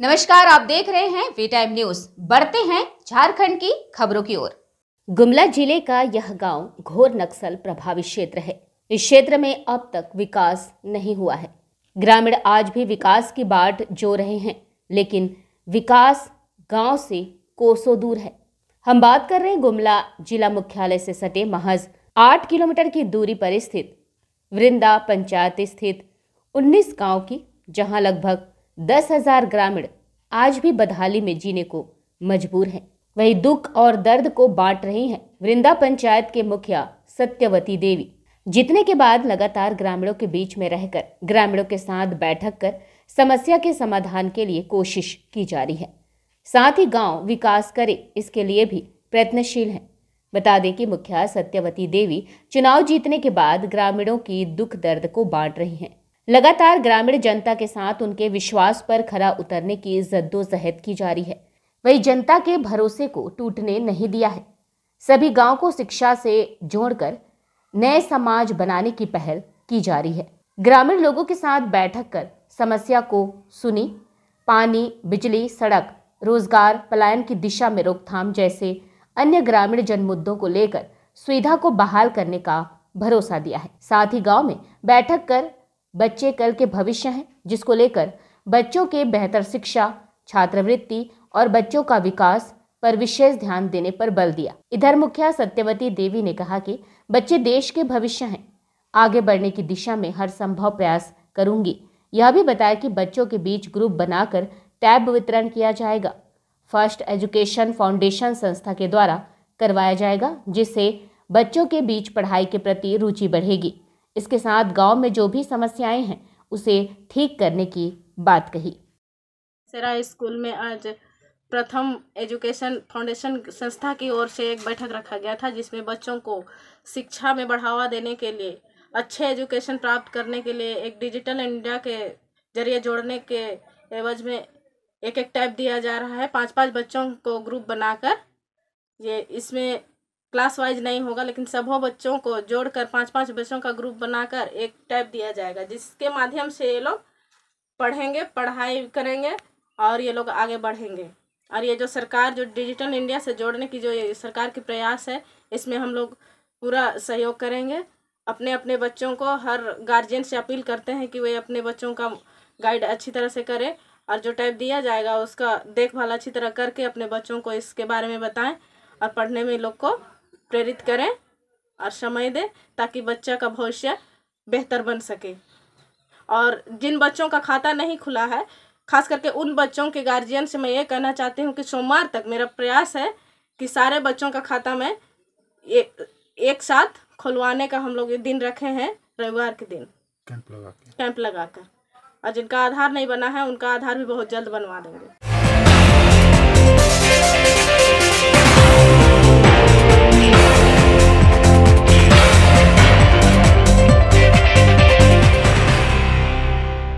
नमस्कार आप देख रहे हैं वी टाइम न्यूज बढ़ते हैं झारखंड की खबरों की ओर गुमला जिले का यह गांव घोर नक्सल प्रभावित क्षेत्र है इस क्षेत्र में अब तक विकास नहीं हुआ है ग्रामीण आज भी विकास की बाट जो रहे हैं लेकिन विकास गांव से कोसों दूर है हम बात कर रहे हैं गुमला जिला मुख्यालय से सटे महज आठ किलोमीटर की दूरी पर स्थित वृंदा पंचायत स्थित उन्नीस गाँव की जहाँ लगभग दस हजार ग्रामीण आज भी बदहाली में जीने को मजबूर हैं वही दुख और दर्द को बांट रही हैं वृंदा पंचायत के मुखिया सत्यवती देवी जीतने के बाद लगातार ग्रामीणों के बीच में रहकर ग्रामीणों के साथ बैठक कर समस्या के समाधान के लिए कोशिश की जा रही है साथ ही गांव विकास करे इसके लिए भी प्रयत्नशील हैं बता दें कि मुखिया सत्यवती देवी चुनाव जीतने के बाद ग्रामीणों की दुख दर्द को बांट रही हैं लगातार ग्रामीण जनता के साथ उनके विश्वास पर खरा उतरने की जद्दोजहद की जा रही है वही जनता के भरोसे को टूटने नहीं दिया है सभी गांव को शिक्षा से जोड़कर नए समाज बनाने की पहल की जा रही है ग्रामीण लोगों के साथ बैठक कर समस्या को सुनी पानी बिजली सड़क रोजगार पलायन की दिशा में रोकथाम जैसे अन्य ग्रामीण जन मुद्दों को लेकर सुविधा को बहाल करने का भरोसा दिया है साथ ही गांव में बैठक कर बच्चे कल के भविष्य हैं जिसको लेकर बच्चों के बेहतर शिक्षा छात्रवृत्ति और बच्चों का विकास पर विशेष ध्यान देने पर बल दिया इधर मुखिया सत्यवती देवी ने कहा कि बच्चे देश के भविष्य हैं आगे बढ़ने की दिशा में हर संभव प्रयास करूंगी यह भी बताया कि बच्चों के बीच ग्रुप बनाकर टैब वितरण किया जाएगा फर्स्ट एजुकेशन फाउंडेशन संस्था के द्वारा करवाया जाएगा जिससे बच्चों के बीच पढ़ाई के प्रति रुचि बढ़ेगी इसके साथ गांव में जो भी समस्याएं हैं उसे ठीक करने की बात कही सराय स्कूल में आज प्रथम एजुकेशन फाउंडेशन संस्था की ओर से एक बैठक रखा गया था जिसमें बच्चों को शिक्षा में बढ़ावा देने के लिए अच्छे एजुकेशन प्राप्त करने के लिए एक डिजिटल इंडिया के जरिए जोड़ने के एवज में एक एक टैप दिया जा रहा है पांच पांच बच्चों को ग्रुप बनाकर ये इसमें क्लास वाइज नहीं होगा लेकिन सभों बच्चों को जोड़कर पांच पांच बच्चों का ग्रुप बनाकर एक टैब दिया जाएगा जिसके माध्यम से ये लोग पढ़ेंगे पढ़ाई करेंगे और ये लोग आगे बढ़ेंगे और ये जो सरकार जो डिजिटल इंडिया से जोड़ने की जो सरकार की प्रयास है इसमें हम लोग पूरा सहयोग करेंगे अपने अपने बच्चों को हर गार्जियन से अपील करते हैं कि वे अपने बच्चों का गाइड अच्छी तरह से करें और जो टाइप दिया जाएगा उसका देखभाल अच्छी तरह करके अपने बच्चों को इसके बारे में बताएं और पढ़ने में लोग को प्रेरित करें और समय दें ताकि बच्चा का भविष्य बेहतर बन सके और जिन बच्चों का खाता नहीं खुला है खास करके उन बच्चों के गार्जियन से मैं ये कहना चाहती हूँ कि सोमवार तक मेरा प्रयास है कि सारे बच्चों का खाता मैं ए, एक साथ खुलवाने का हम लोग ये दिन रखे हैं रविवार के दिन कैंप लगा कैंप लगा कर और जिनका आधार नहीं बना है उनका आधार भी बहुत जल्द बनवा देंगे